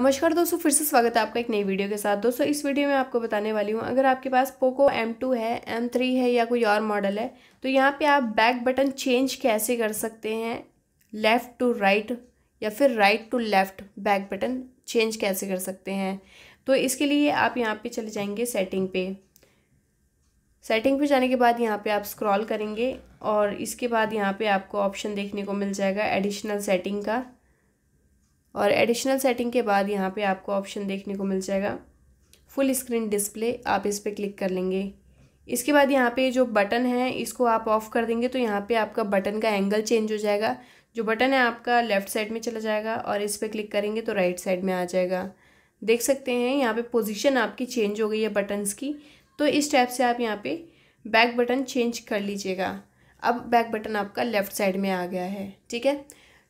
नमस्कार दोस्तों फिर से स्वागत है आपका एक नई वीडियो के साथ दोस्तों इस वीडियो में आपको बताने वाली हूँ अगर आपके पास पोको M2 है M3 है या कोई और मॉडल है तो यहाँ पे आप बैक बटन चेंज कैसे कर सकते हैं लेफ़्ट टू राइट या फिर right to left back button change कैसे कर सकते हैं तो इसके लिए आप यहाँ पर चले जाएंगे सेटिंग पे सेटिंग पे जाने के बाद यहाँ पे आप स्क्रॉल करेंगे और इसके बाद यहाँ पे आपको ऑप्शन देखने को मिल जाएगा एडिशनल सेटिंग का और एडिशनल सेटिंग के बाद यहाँ पे आपको ऑप्शन देखने को मिल जाएगा फुल स्क्रीन डिस्प्ले आप इस पर क्लिक कर लेंगे इसके बाद यहाँ पे जो बटन है इसको आप ऑफ़ कर देंगे तो यहाँ पे आपका बटन का एंगल चेंज हो जाएगा जो बटन है आपका लेफ़्ट साइड में चला जाएगा और इस पर क्लिक करेंगे तो राइट साइड में आ जाएगा देख सकते हैं यहाँ पे पोजीशन आपकी चेंज हो गई है बटन्स की तो इस टाइप से आप यहाँ पे बैक बटन चेंज कर लीजिएगा अब बैक बटन आपका लेफ़्ट साइड में आ गया है ठीक है